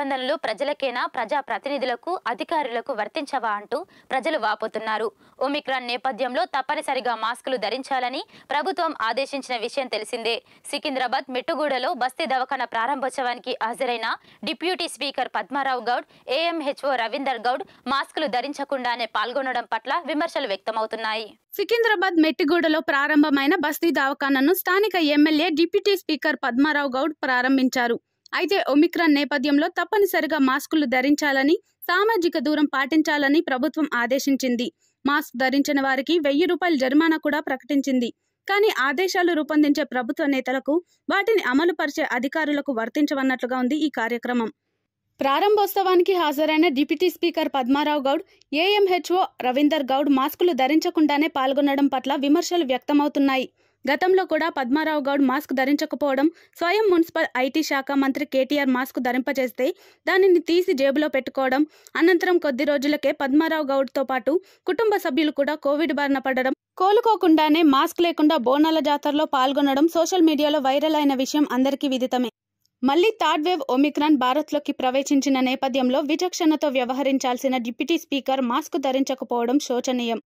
నిబంధనలు ప్రజలకేనా ప్రజా ప్రతినిధులకు అధికారులకు వర్తించవా అంటూ ప్రజలు వాపోతున్నారు ఒమిక్రాన్ నేపథ్యంలో తప్పనిసరిగా మాస్కులు ధరించాలని ప్రభుత్వం ఆదేశించిన విషయం తెలిసిందే సికింద్రాబాద్ మెట్టుగూడలో బస్తీ దవాఖాన ప్రారంభోత్సవానికి హాజరైన deputy speaker Padmarao Goud AMHO Ravinder Goud మాస్కులు ధరించకుండానే పాల్గొనడం పట్ల విమర్శలు వ్యక్తమవుతున్నాయి సికింద్రాబాద్ మెట్టిగూడలో ప్రారంభమైన బస్తీ దవాఖానను స్థానిక MLA deputy speaker Padmarao Goud ప్రారంభించారు అయితే ఒమిక్రాన్ నేపథ్యంలో తప్పనిసరిగా మాస్కులు ధరించాలని సామాజిక దూరం పాటించాలని ప్రభుత్వం ఆదేశించింది మాస్క్ ధరించిన వారికి వెయ్యి రూపాయల జరిమానా కూడా ప్రకటించింది కానీ ఆదేశాలు రూపొందించే ప్రభుత్వ నేతలకు వాటిని అమలుపరిచే అధికారులకు వర్తించవన్నట్లుగా ఉంది ఈ కార్యక్రమం ప్రారంభోత్సవానికి హాజరైన deputy speaker Padmarao Goud AMHO Ravinder Goud మాస్కులు ధరించకుండానే పాల్గొనడం పట్ల విమర్శలు వ్యక్తమవుతున్నాయి గతంలో కూడా పద్మారావు గౌడ్ మాస్క్ ధరించకపోవడం స్వయం మున్సిపల్ ఐటీ శాఖ మంత్రి కేటీఆర్ మాస్క్ ధరింపజేస్తే దానిని తీసి జేబులో పెట్టుకోవడం అనంతరం కొద్ది రోజులకే పద్మారావు గౌడ్తో పాటు కుటుంబ సభ్యులు కూడా కోవిడ్ బారిన పడడం కోలుకోకుండానే మాస్క్ లేకుండా బోనాల జాతరలో పాల్గొనడం సోషల్ మీడియాలో వైరల్ అయిన విషయం అందరికీ విదితమే మళ్లీ థర్డ్ వేవ్ ఒమిక్రాన్ భారత్లోకి ప్రవేశించిన నేపథ్యంలో విచక్షణతో వ్యవహరించాల్సిన డిప్యూటీ స్పీకర్ మాస్క్ ధరించకపోవడం శోచనీయం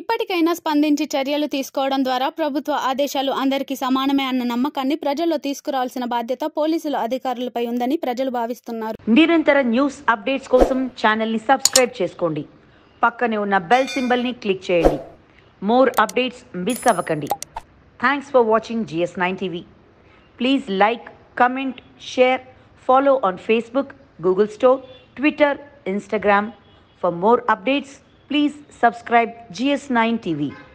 ఇప్పటికైనా స్పందించి చర్యలు తీసుకోవడం ద్వారా ప్రభుత్వ ఆదేశాలు అందరికీ సమానమే అన్న నమ్మకాన్ని ప్రజల్లో తీసుకురావాల్సిన బాధ్యత పోలీసుల అధికారులపై ఉందని ప్రజలు భావిస్తున్నారు నిరంతర న్యూస్ అప్డేట్స్ కోసం ఛానల్ని సబ్స్క్రైబ్ చేసుకోండి పక్కనే ఉన్న బెల్ సింబల్ని క్లిక్ చేయండి మోర్ అప్డేట్స్ మిస్ అవ్వకండి thanks for watching GS nine TV please like comment, share, follow on Facebook, Google Store, Twitter, Instagram. For more updates, please subscribe GS9 TV.